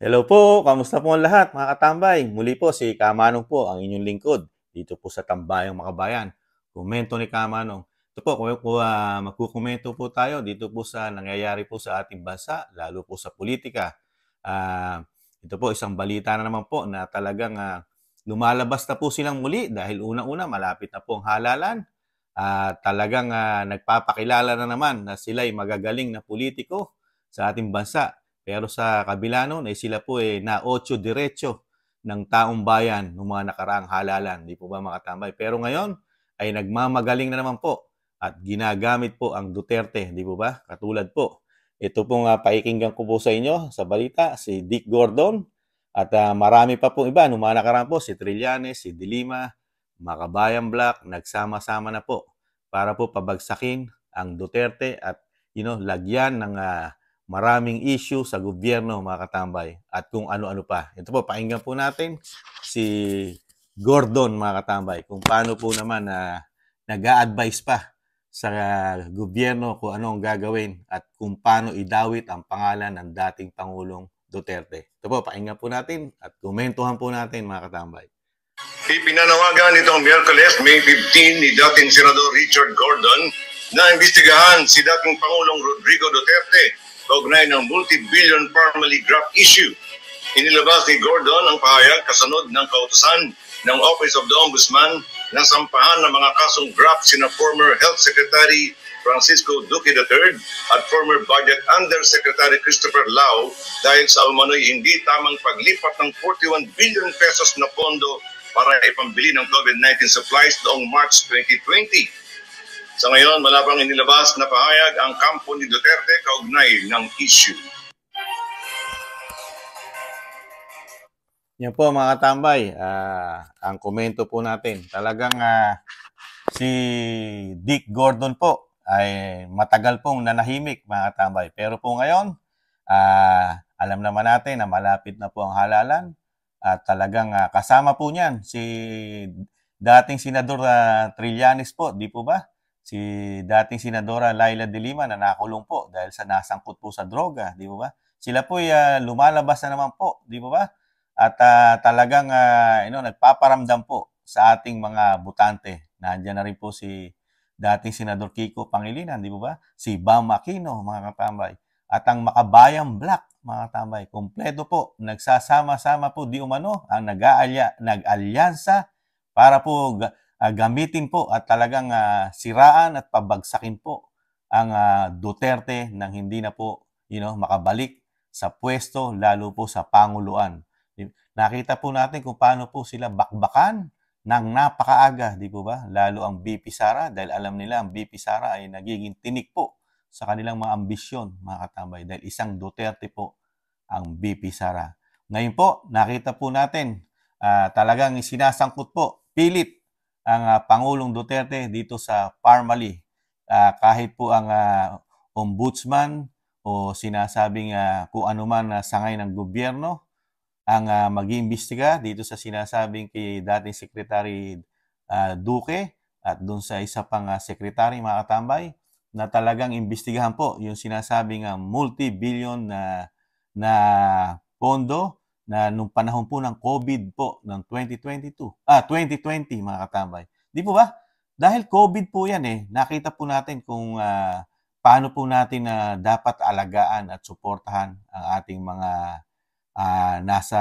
Hello po, kamusta po ang lahat mga katambay? Muli po si Kamanong po, ang inyong lingkod dito po sa Tambayang Makabayan. Komento ni Kamanong. Ito po, kung uh, ah, magkukomento po tayo dito po sa nangyayari po sa ating bansa, lalo po sa politika. Uh, ito po, isang balita na naman po na talagang uh, lumalabas na po silang muli dahil unang-una malapit na po ang halalan. Uh, talagang uh, nagpapakilala na naman na sila'y magagaling na politiko sa ating bansa pero sa kabila noon, eh, sila po eh, na ocho diretso ng taong bayan ng mga nakaraang halalan. Di po ba makatambay? Pero ngayon ay nagmamagaling na naman po at ginagamit po ang Duterte. Di po ba? Katulad po. Ito pong uh, paikinggan ko po sa inyo sa balita, si Dick Gordon at uh, marami pa pong iba. Nung mga nakaraan po, si Trillanes, si Dilima, Makabayan Black, nagsama-sama na po para po pabagsakin ang Duterte at you know, lagyan ng uh, maraming issue sa gobyerno mga katambay at kung ano-ano pa. Ito po, painggan po natin si Gordon mga katambay kung paano po naman na uh, nag-a-advise pa sa gobyerno kung ano ang gagawin at kung paano idawit ang pangalan ng dating Pangulong Duterte. Ito po, painggan po natin at komentuhan po natin mga katambay. Ipinanawagan nitong Miyerkules, May 15, ni dating Senador Richard Gordon na imbestigahan si dating Pangulong Rodrigo Duterte kaugnay ng multi-billion family graft issue. Inilabas ni Gordon ang pahayag kasunod ng kautosan ng Office of the Ombudsman na sampahan ng mga kasong graft sina former Health Secretary Francisco Duque III at former Budget Undersecretary Christopher Lau dahil sa umano'y hindi tamang paglipat ng 41 billion pesos na pondo para ipambili ng COVID-19 supplies noong March 2020. Sa ngayon, malabang inilabas na pahayag ang kampo ni Duterte kaugnay ng issue. Yan po mga katambay, uh, ang komento po natin. Talagang uh, si Dick Gordon po ay matagal pong nanahimik mga katambay. Pero po ngayon, uh, alam naman natin na malapit na po ang halalan at uh, talagang uh, kasama po niyan si dating Senador uh, Trillanes po, di po ba? si dating Senadora Laila de Lima na nakulong po dahil sa nasangkot po sa droga, di ba? Sila po uh, ah, lumalabas na naman po, di ba? At uh, talagang uh, you know, nagpaparamdam po sa ating mga butante. Nandiyan na rin po si dating Senador Kiko Pangilinan, di ba? Si Bam Aquino, mga katambay. At ang Makabayang Black, mga katambay. Kompleto po, nagsasama-sama po di umano ang nag-aalyansa nag para po uh, gamitin po at talagang uh, siraan at pabagsakin po ang uh, Duterte nang hindi na po you know, makabalik sa pwesto lalo po sa panguluan. Nakita po natin kung paano po sila bakbakan ng napakaaga, di po ba? Lalo ang BP Sara dahil alam nila ang BP Sara ay nagiging tinik po sa kanilang mga ambisyon, mga katambay, dahil isang Duterte po ang BP Sara. Ngayon po, nakita po natin, uh, talagang sinasangkot po, pilit ang uh, Pangulong Duterte dito sa Parmali. Uh, ah, kahit po ang uh, ombudsman o sinasabing uh, kung ano man uh, sangay ng gobyerno ang uh, mag-iimbestiga dito sa sinasabing kay dating Secretary uh, Duque at doon sa isa pang uh, secretary mga katambay na talagang imbestigahan po yung sinasabing uh, multi-billion na na pondo na nung panahon po ng COVID po ng 2022, ah 2020 mga katambay. Di po ba? Dahil COVID po yan eh, nakita po natin kung uh, paano po natin na uh, dapat alagaan at suportahan ang ating mga uh, nasa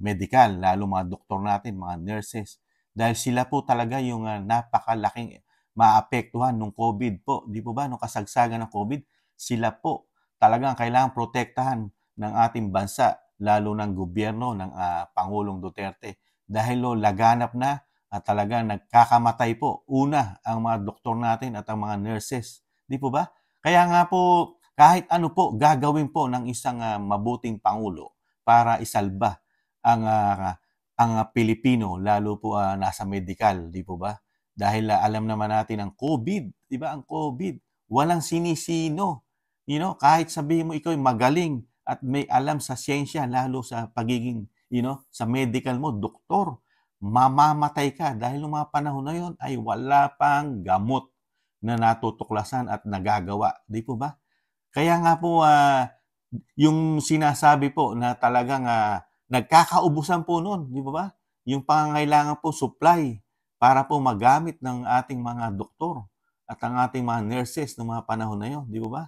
medical, lalo mga doktor natin, mga nurses. Dahil sila po talaga yung uh, napakalaking maapektuhan ng COVID po. Di po ba? Nung kasagsagan ng COVID, sila po talagang kailangan protektahan ng ating bansa lalo ng gobyerno ng uh, Pangulong Duterte dahil lo laganap na at talaga nagkakamatay po una ang mga doktor natin at ang mga nurses. Di po ba? Kaya nga po kahit ano po gagawin po ng isang uh, mabuting pangulo para isalba ang uh, ang Pilipino lalo po uh, nasa medical, di po ba? Dahil uh, alam naman natin ang COVID, di ba? Ang COVID, walang sinisino. You know, kahit sabihin mo ikaw ay magaling, at may alam sa siyensya, lalo sa pagiging, you know, sa medical mo, doktor, mamamatay ka dahil noong mga panahon na yon ay wala pang gamot na natutuklasan at nagagawa. Di po ba? Kaya nga po, uh, yung sinasabi po na talagang uh, nagkakaubusan po noon, di ba ba? Yung pangangailangan po supply para po magamit ng ating mga doktor at ang ating mga nurses noong mga panahon na yon, di ba ba?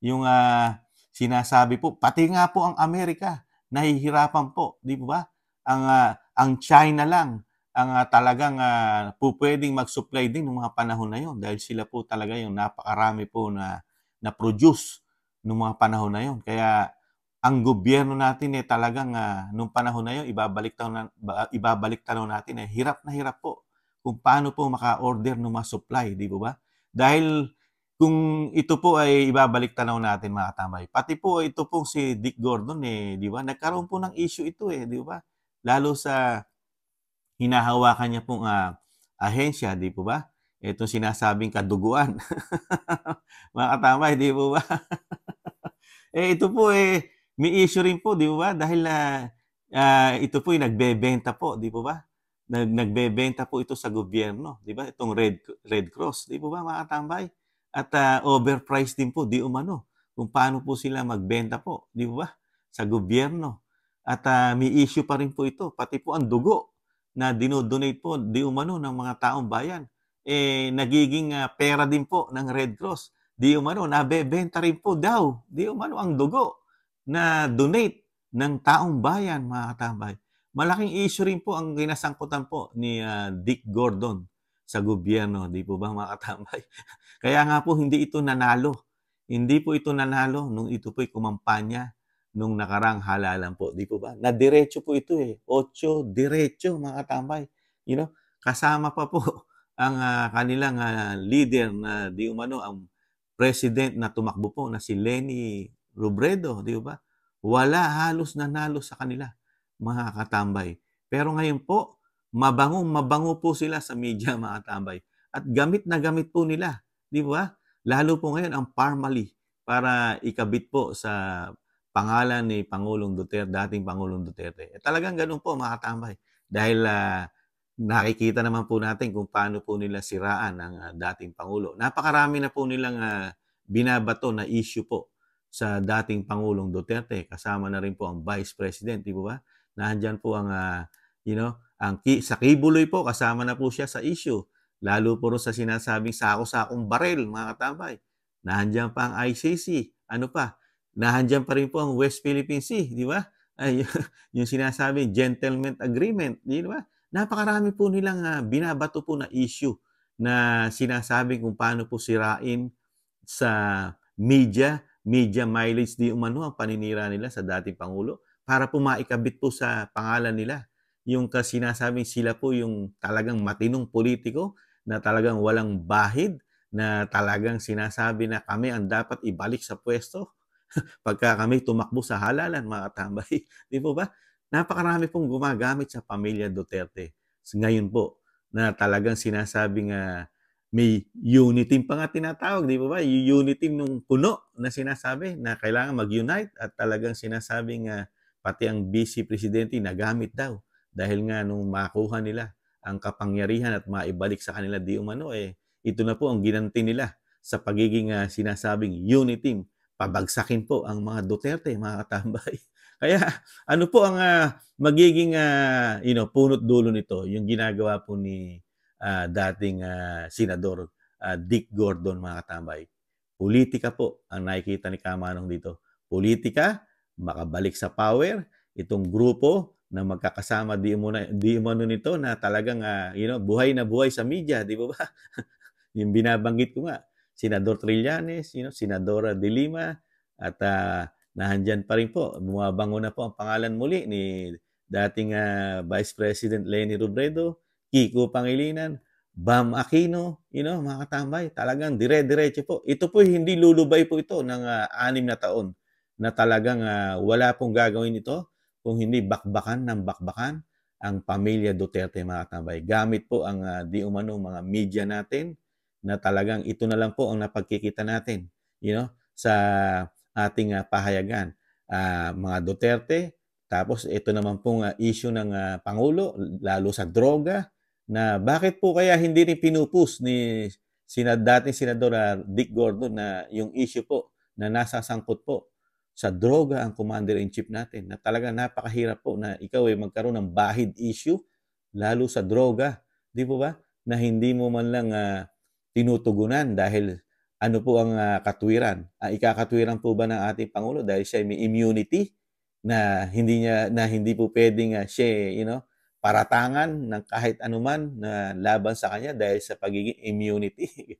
Yung uh, Sinasabi po, pati nga po ang Amerika, nahihirapan po, di ba? Ang, uh, ang China lang, ang uh, talagang uh, ah, pupwedeng mag-supply din ng mga panahon na yon dahil sila po talaga yung napakarami po na na-produce ng mga panahon na yon. Kaya ang gobyerno natin eh talagang uh, nung panahon na yon ibabalik tanaw na, ibabalik tanaw natin eh hirap na hirap po kung paano po maka-order ng mga supply, di ba? Dahil kung ito po ay ibabalik tanaw natin mga katambay. Pati po ito po si Dick Gordon eh, di ba? Nagkaroon po ng issue ito eh, di ba? Lalo sa hinahawakan niya pong uh, ahensya, di po ba? Ito sinasabing kaduguan. mga katambay, di po ba? eh ito po eh may issue rin po, di ba? Dahil na uh, ito po ay nagbebenta po, di po ba? Nag, nagbebenta po ito sa gobyerno, di ba? Itong Red Red Cross, di po ba mga katambay? at uh, overpriced din po, di umano, kung paano po sila magbenta po, di ba, sa gobyerno. At uh, may issue pa rin po ito, pati po ang dugo na dinodonate po, di umano, ng mga taong bayan. Eh, nagiging uh, pera din po ng Red Cross. Di umano, nabebenta rin po daw, di umano, ang dugo na donate ng taong bayan, mga katambay. Malaking issue rin po ang kinasangkutan po ni uh, Dick Gordon sa gobyerno. Di po ba makatambay? Kaya nga po, hindi ito nanalo. Hindi po ito nanalo nung ito po'y kumampanya nung nakarang halalan po. Di po ba? Na diretso po ito eh. Ocho diretso, makatambay. You know, kasama pa po ang uh, kanilang uh, leader na di umano ang president na tumakbo po na si Lenny Robredo, di ba? Wala halos nanalo sa kanila, mga katambay. Pero ngayon po, mabango, mabango po sila sa media mga tambay. At gamit na gamit po nila, di ba? Lalo po ngayon ang Parmalee para ikabit po sa pangalan ni Pangulong Duterte, dating Pangulong Duterte. Eh, talagang ganun po mga tambay. Dahil uh, nakikita naman po natin kung paano po nila siraan ang uh, dating Pangulo. Napakarami na po nilang uh, binabato na issue po sa dating Pangulong Duterte. Kasama na rin po ang Vice President, di ba? Nandiyan po ang, uh, you know, ang, sa Kibuloy po, kasama na po siya sa issue. Lalo po sa sinasabing sako-sakong barel, mga katambay. Nahandyan pa ang ICC. Ano pa? Nahandyan pa rin po ang West Philippine Sea, di ba? Ay, yung sinasabing gentleman agreement, di ba? Napakarami po nilang uh, binabato po na issue na sinasabing kung paano po sirain sa media, media mileage di umano ang paninira nila sa dating Pangulo para po maikabit po sa pangalan nila yung sinasabing sila po yung talagang matinong politiko na talagang walang bahid, na talagang sinasabi na kami ang dapat ibalik sa pwesto pagka kami tumakbo sa halalan, mga tambay. Di po ba? Napakarami pong gumagamit sa pamilya Duterte. So, ngayon po, na talagang sinasabi nga may unity pa nga tinatawag, di ba ba? Unity nung puno na sinasabi na kailangan mag-unite at talagang sinasabi nga pati ang vice presidente nagamit daw dahil nga nung makuha nila ang kapangyarihan at maibalik sa kanila di umano, eh, ito na po ang ginanti nila sa pagiging uh, sinasabing unity team. Pabagsakin po ang mga Duterte, mga katambay. Kaya ano po ang uh, magiging uh, you know, punot dulo nito, yung ginagawa po ni uh, dating uh, Senador uh, Dick Gordon, mga katambay. Politika po ang nakikita ni Kamanong dito. Politika, makabalik sa power, itong grupo na magkakasama di mo na di mo ano nito na talagang uh, you know buhay na buhay sa media di ba yung binabanggit ko nga senador Trillanes you know senadora De Lima at uh, nahandyan pa rin po bumabango na po ang pangalan muli ni dating uh, Vice President Leni Robredo Kiko Pangilinan Bam Aquino you know mga katambay talagang dire-diretso po ito po hindi lulubay po ito ng uh, anim na taon na talagang uh, wala pong gagawin ito kung hindi bakbakan ng bakbakan ang pamilya Duterte mga katambay. Gamit po ang uh, di umano mga media natin na talagang ito na lang po ang napagkikita natin you know sa ating uh, pahayagan uh, mga Duterte tapos ito naman pong uh, issue ng uh, pangulo lalo sa droga na bakit po kaya hindi rin pinupus ni sina dating senador uh, Dick Gordon na yung issue po na nasasangkot po sa droga ang commander-in-chief natin na talaga napakahirap po na ikaw ay magkaroon ng bahid issue, lalo sa droga, di po ba? Na hindi mo man lang uh, tinutugunan dahil ano po ang uh, katwiran? Ang uh, ikakatwiran po ba ng ating Pangulo dahil siya may immunity na hindi niya na hindi po pwedeng uh, siya, eh, you know, paratangan ng kahit anuman na laban sa kanya dahil sa pagiging immunity.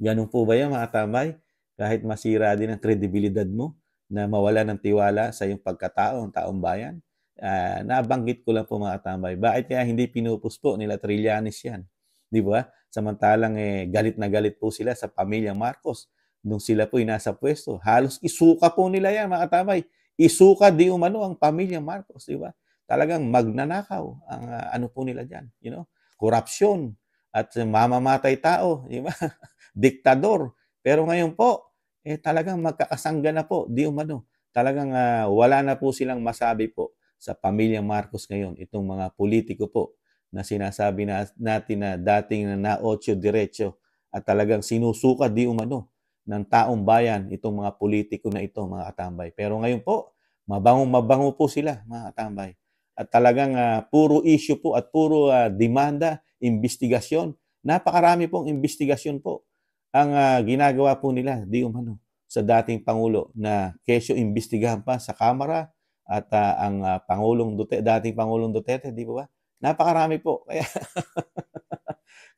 Ganun po ba yan mga tambay? Kahit masira din ang kredibilidad mo, na mawala ng tiwala sa iyong pagkatao ng taong bayan? Uh, nabanggit ko lang po mga tambay, bakit kaya hindi pinupuspo nila Trillanes yan? Di ba? Samantalang eh, galit na galit po sila sa pamilyang Marcos nung sila po nasa pwesto. Halos isuka po nila yan mga tambay. Isuka di umano ang pamilyang Marcos, di ba? Talagang magnanakaw ang uh, ano po nila diyan, you know? Korupsyon at mamamatay tao, di ba? Diktador. Pero ngayon po, eh talagang magkakasangga na po, di umano. Talagang uh, wala na po silang masabi po sa pamilyang Marcos ngayon, itong mga politiko po na sinasabi na, natin na dating na na naotso diretso at talagang sinusuka di umano ng taong bayan itong mga politiko na ito mga katambay. Pero ngayon po, mabango mabango po sila mga katambay. At talagang uh, puro issue po at puro uh, demanda, investigasyon. Napakarami pong investigasyon po ang uh, ginagawa po nila, di umano, sa dating Pangulo na kesyo imbestigahan pa sa Kamara at uh, ang uh, Pangulong Duterte, dating Pangulong Duterte, di ba ba? Napakarami po. Kaya,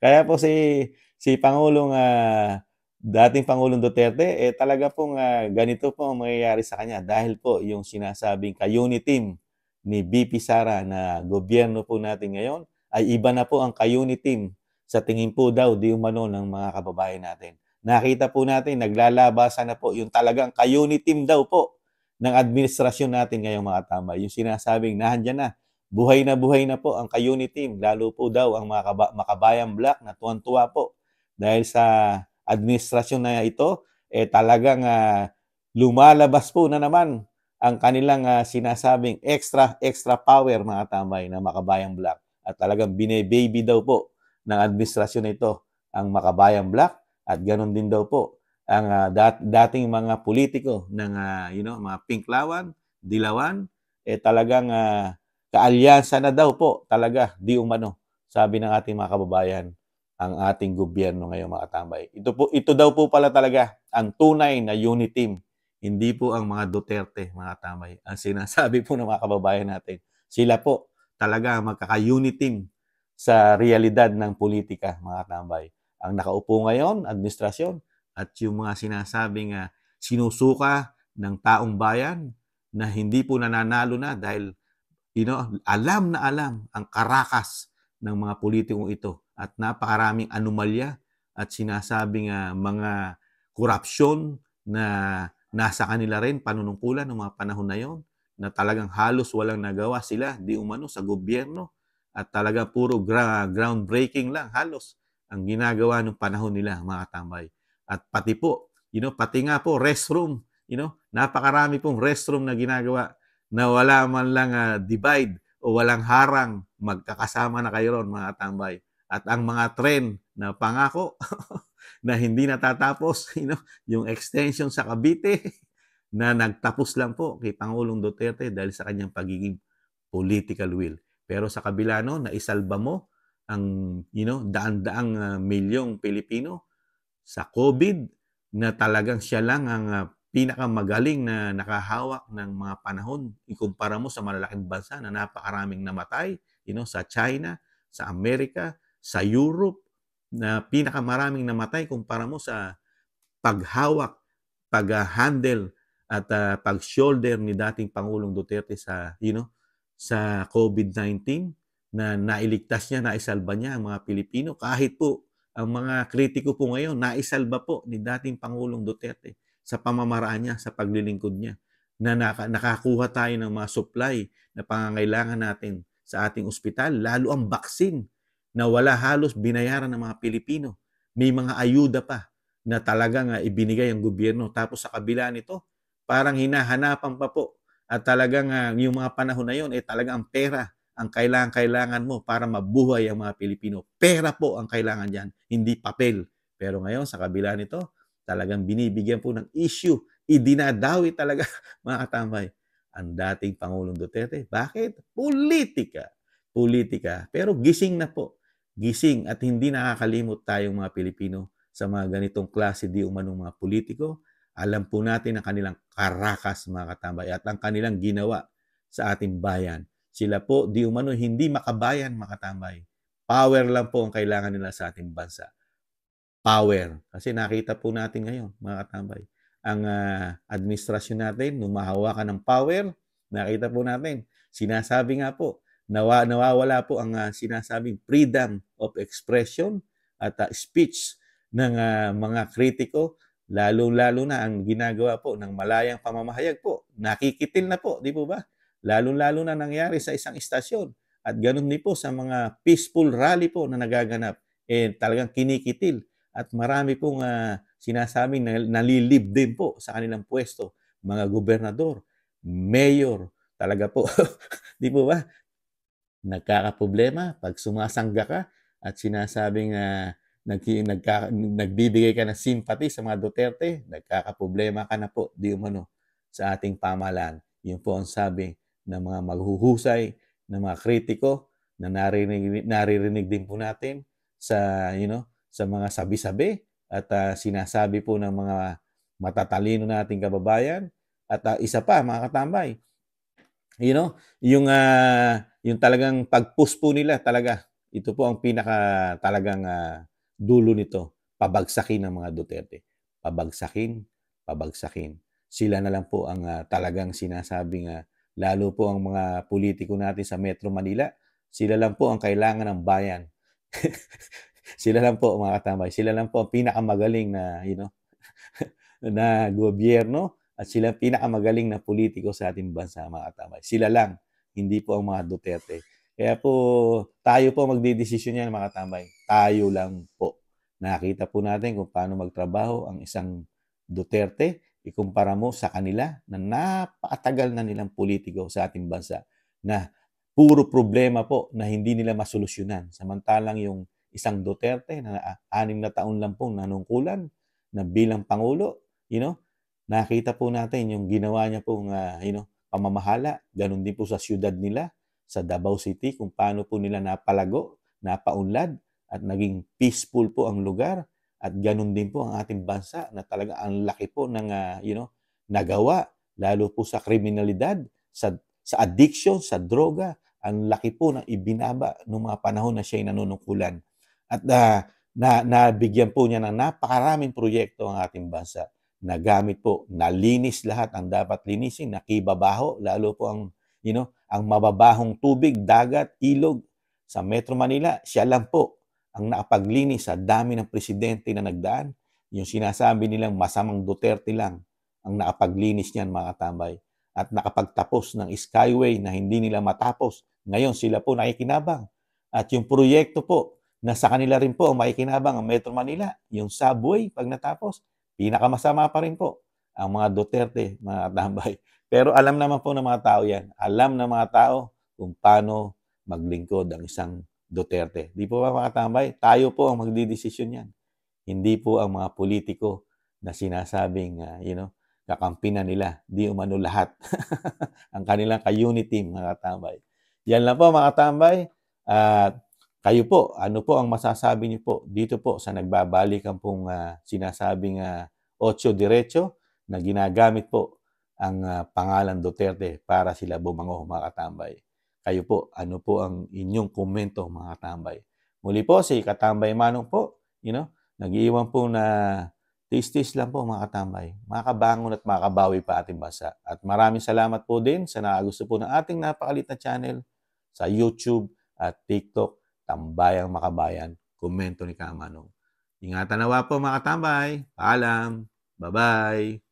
kaya po si, si Pangulong, uh, dating Pangulong Duterte, eh talaga pong uh, ganito po ang mangyayari sa kanya dahil po yung sinasabing kayuni team ni BP Sara na gobyerno po natin ngayon ay iba na po ang kayuni team sa tingin po daw di umano ng mga kababayan natin. Nakita po natin, naglalabasan na po yung talagang kayuni team daw po ng administrasyon natin ngayong mga tambay. Yung sinasabing, nahandyan na, buhay na buhay na po ang kayuni team. Lalo po daw ang mga kaba- makabayang black na tuwan-tuwa po dahil sa administrasyon na ito, eh talagang uh, lumalabas po na naman ang kanilang uh, sinasabing extra extra power mga tambay na makabayang black at talagang bine-baby daw po ng administrasyon nito ang Makabayan Black at ganun din daw po ang uh, dat- dating mga politiko ng uh, you know mga pink lawan, Dilawan eh talagang uh, kaalyansa na daw po talaga di umano sabi ng ating mga kababayan ang ating gobyerno ngayon mga tambay. Ito po ito daw po pala talaga ang tunay na unity team. Hindi po ang mga Duterte mga tambay. Ang sinasabi po ng mga kababayan natin, sila po talaga ang magkaka-unity team sa realidad ng politika, mga tambay. Ang nakaupo ngayon, administrasyon, at yung mga sinasabing uh, sinusuka ng taong bayan na hindi po nananalo na dahil you know, alam na alam ang karakas ng mga politikong ito at napakaraming anomalya at sinasabing uh, mga korupsyon na nasa kanila rin panunungkulan ng mga panahon na yon na talagang halos walang nagawa sila di umano sa gobyerno at talaga puro gra- groundbreaking lang halos ang ginagawa ng panahon nila mga tambay. At pati po, you know, pati nga po restroom, you know, napakarami pong restroom na ginagawa na wala man lang uh, divide o walang harang, magkakasama na kayo ron mga tambay. At ang mga tren na pangako na hindi natatapos, you know, yung extension sa Cavite na nagtapos lang po kay Pangulong Duterte dahil sa kanyang pagiging political will. Pero sa kabila no, naisalba mo ang you know, daan-daang uh, milyong Pilipino sa COVID na talagang siya lang ang uh, pinakamagaling na nakahawak ng mga panahon. Ikumpara mo sa malalaking bansa na napakaraming namatay, you know, sa China, sa Amerika, sa Europe, na pinakamaraming namatay kumpara mo sa paghawak, pag-handle at uh, pag-shoulder ni dating Pangulong Duterte sa, you know, sa COVID-19 na nailigtas niya, naisalba niya ang mga Pilipino. Kahit po ang mga kritiko po ngayon, naisalba po ni dating Pangulong Duterte sa pamamaraan niya, sa paglilingkod niya, na nakakuha tayo ng mga supply na pangangailangan natin sa ating ospital, lalo ang baksin na wala halos binayaran ng mga Pilipino. May mga ayuda pa na talagang ibinigay ang gobyerno. Tapos sa kabila nito, parang hinahanapan pa po at talagang uh, yung mga panahon na yun, eh talagang ang pera ang kailangan-kailangan mo para mabuhay ang mga Pilipino. Pera po ang kailangan dyan, hindi papel. Pero ngayon, sa kabila nito, talagang binibigyan po ng issue. Idinadawi talaga, mga katambay, ang dating Pangulong Duterte. Bakit? Politika. Politika. Pero gising na po. Gising at hindi nakakalimot tayong mga Pilipino sa mga ganitong klase di umanong mga politiko alam po natin ang kanilang karakas mga katambay at ang kanilang ginawa sa ating bayan. Sila po di umano hindi makabayan mga katambay. Power lang po ang kailangan nila sa ating bansa. Power. Kasi nakita po natin ngayon mga katambay. Ang uh, administrasyon natin, numahawakan ng power, nakita po natin. Sinasabi nga po, nawa, nawawala po ang uh, sinasabing freedom of expression at uh, speech ng uh, mga kritiko Lalo-lalo na ang ginagawa po ng malayang pamamahayag po. Nakikitil na po, di po ba? Lalo-lalo na nangyari sa isang istasyon. At ganun din po sa mga peaceful rally po na nagaganap. Eh, talagang kinikitil. At marami pong uh, ah, sinasabing na, nalilib din po sa kanilang pwesto. Mga gobernador, mayor, talaga po. di po ba? Nagkakaproblema pag sumasangga ka at sinasabing uh, nagki, nagka, nagbibigay ka ng sympathy sa mga Duterte, nagkakaproblema ka na po, di umano, sa ating pamahalaan. Yun po ang sabi ng mga maghuhusay, ng mga kritiko na naririnig, naririnig din po natin sa, you know, sa mga sabi-sabi at uh, sinasabi po ng mga matatalino nating kababayan. At uh, isa pa, mga katambay, you know, yung, uh, yung talagang pag-push po nila talaga, ito po ang pinaka talagang uh, dulo nito, pabagsakin ng mga Duterte. Pabagsakin, pabagsakin. Sila na lang po ang uh, talagang sinasabi uh, ah, lalo po ang mga politiko natin sa Metro Manila, sila lang po ang kailangan ng bayan. sila lang po mga katambay, sila lang po ang pinakamagaling na, you know, na gobyerno at sila ang pinakamagaling na politiko sa ating bansa mga katambay. Sila lang, hindi po ang mga Duterte. Kaya po, tayo po magdidesisyon yan mga katambay. Tayo lang po. Nakita po natin kung paano magtrabaho ang isang Duterte ikumpara mo sa kanila na napatagal na nilang politiko sa ating bansa na puro problema po na hindi nila masolusyonan. Samantalang yung isang Duterte na anim na taon lang pong nanungkulan na bilang Pangulo, you know, nakita po natin yung ginawa niya pong, uh, you know, pamamahala. ganun din po sa siyudad nila, sa Davao City, kung paano po nila napalago, napaunlad, at naging peaceful po ang lugar at ganun din po ang ating bansa na talaga ang laki po ng uh, you know nagawa lalo po sa kriminalidad sa sa addiction sa droga ang laki po ng ibinaba nung mga panahon na siya ay nanunungkulan at uh, na nabigyan po niya ng napakaraming proyekto ang ating bansa nagamit po nalinis lahat ang dapat linisin nakibabaho lalo po ang you know ang mababahong tubig dagat ilog sa Metro Manila siya lang po ang nakapaglinis sa dami ng presidente na nagdaan, yung sinasabi nilang masamang Duterte lang ang nakapaglinis niyan mga tambay at nakapagtapos ng skyway na hindi nila matapos. Ngayon sila po nakikinabang. At yung proyekto po na sa kanila rin po ang makikinabang ang Metro Manila, yung subway pag natapos, pinakamasama pa rin po ang mga Duterte, mga tambay. Pero alam naman po ng mga tao yan. Alam ng mga tao kung paano maglingkod ang isang Duterte. Di po ba mga tambay? Tayo po ang magdidesisyon yan. Hindi po ang mga politiko na sinasabing, uh, you know, kakampi nila. Di umano lahat. ang kanilang ka-unity, mga tambay. Yan lang po, mga tambay. At uh, kayo po, ano po ang masasabi niyo po dito po sa nagbabalik ang pong uh, sinasabing uh, ah, ocho derecho na ginagamit po ang uh, pangalan Duterte para sila bumango, mga katambay. Kayo po, ano po ang inyong komento mga katambay? Muli po, si Katambay Manong po, you know, nag-iiwan po na Tis-tis lang po mga katambay, makabangon at makabawi pa ating basa. At maraming salamat po din sa nakagusto po ng ating napakalit na channel sa YouTube at TikTok, Tambayang Makabayan, komento ni Kamanong. Ingatan nawa po mga katambay, paalam, bye-bye!